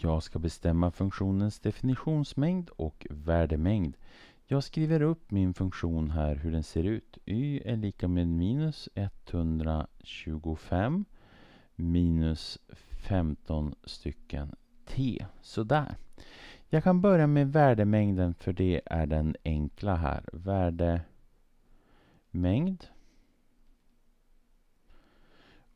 Jag ska bestämma funktionens definitionsmängd och värdemängd. Jag skriver upp min funktion här hur den ser ut. y är lika med minus 125 minus 15 stycken t. Sådär. Jag kan börja med värdemängden för det är den enkla här. Värdemängd.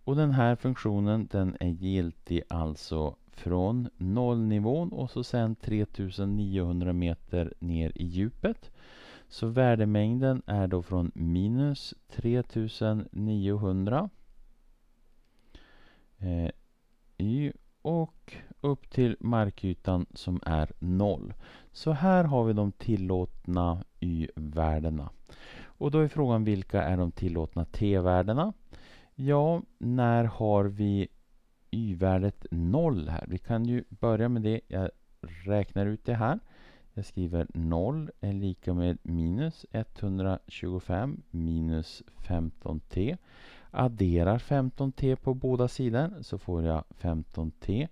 Och den här funktionen den är giltig alltså från nollnivån och så sen 3900 meter ner i djupet. Så värdemängden är då från minus 3900 eh, y och upp till markytan som är noll. Så här har vi de tillåtna y-värdena. Och då är frågan vilka är de tillåtna t-värdena? Ja, när har vi y-värdet 0 här. Vi kan ju börja med det. Jag räknar ut det här. Jag skriver 0 är lika med minus 125 minus 15t. Adderar 15t på båda sidor så får jag 15t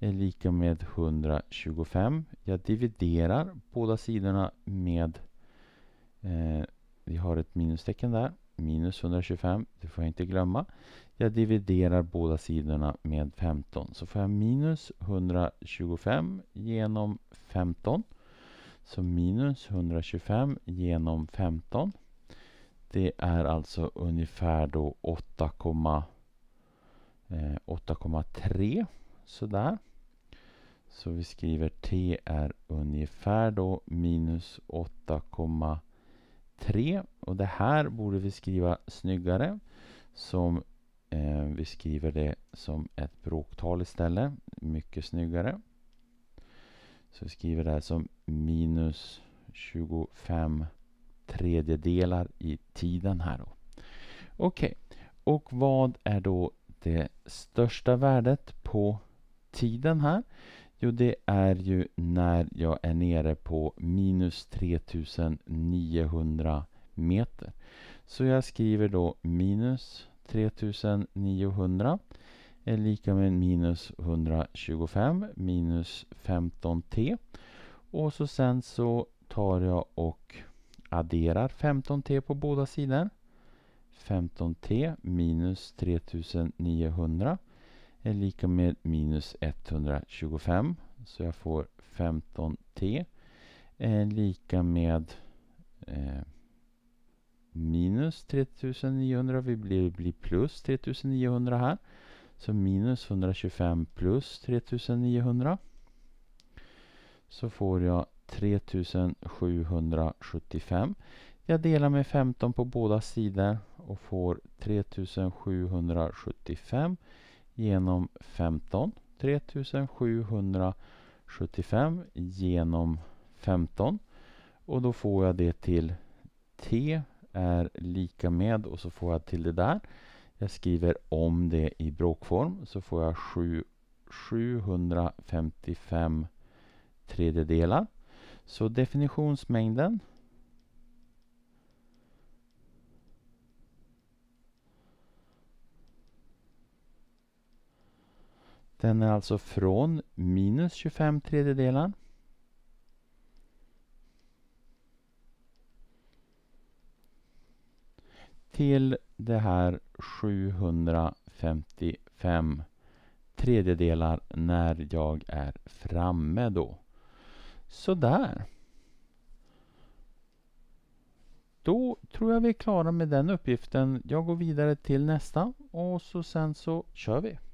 är lika med 125. Jag dividerar båda sidorna med eh, vi har ett minustecken där minus 125, det får jag inte glömma. Jag dividerar båda sidorna med 15 så får jag minus 125 genom 15. Så minus 125 genom 15. Det är alltså ungefär då 8,3 eh, sådär. Så vi skriver t är ungefär då minus 8,3 och det här borde vi skriva snyggare. Som eh, vi skriver det som ett bråktal istället. Mycket snyggare. Så vi skriver det här som minus 25 tredjedelar i tiden här då. Okej, okay. och vad är då det största värdet på tiden här? Jo, det är ju när jag är nere på minus 3900 meter. Så jag skriver då minus 3900 är lika med minus 125 minus 15t. Och så sen så tar jag och adderar 15t på båda sidor. 15t minus 3900 är lika med minus 125. Så jag får 15t är lika med eh, minus 3900. Vi blir, blir plus 3900 här. Så minus 125 plus 3900. Så får jag 3775. Jag delar med 15 på båda sidor och får 3775 genom 15. 3775 genom 15 och då får jag det till t är lika med och så får jag till det där. Jag skriver om det i bråkform så får jag 7, 755 tredjedelar. Så definitionsmängden Den är alltså från minus 25 tredjedelar till det här 755 tredjedelar när jag är framme då. Sådär. Då tror jag vi är klara med den uppgiften. Jag går vidare till nästa och så sen så kör vi.